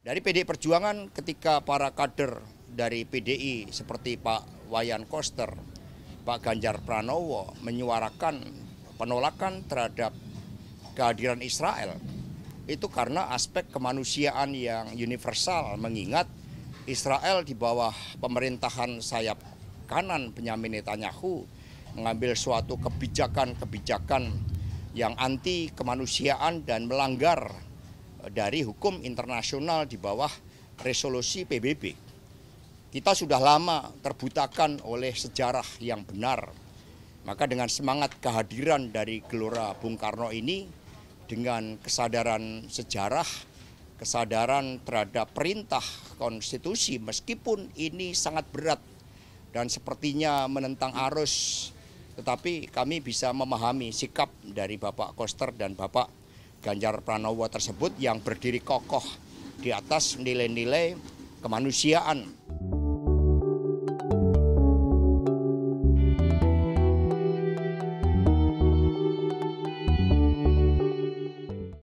Dari PDI Perjuangan ketika para kader dari PDI seperti Pak Wayan Koster, Pak Ganjar Pranowo menyuarakan penolakan terhadap kehadiran Israel itu karena aspek kemanusiaan yang universal mengingat Israel di bawah pemerintahan sayap kanan Benyamin Netanyahu mengambil suatu kebijakan-kebijakan yang anti kemanusiaan dan melanggar dari hukum internasional di bawah resolusi PBB. Kita sudah lama terbutakan oleh sejarah yang benar. Maka dengan semangat kehadiran dari Gelora Bung Karno ini, dengan kesadaran sejarah, kesadaran terhadap perintah konstitusi, meskipun ini sangat berat dan sepertinya menentang arus, tetapi kami bisa memahami sikap dari Bapak Koster dan Bapak Ganjar Pranowo tersebut yang berdiri kokoh di atas nilai-nilai kemanusiaan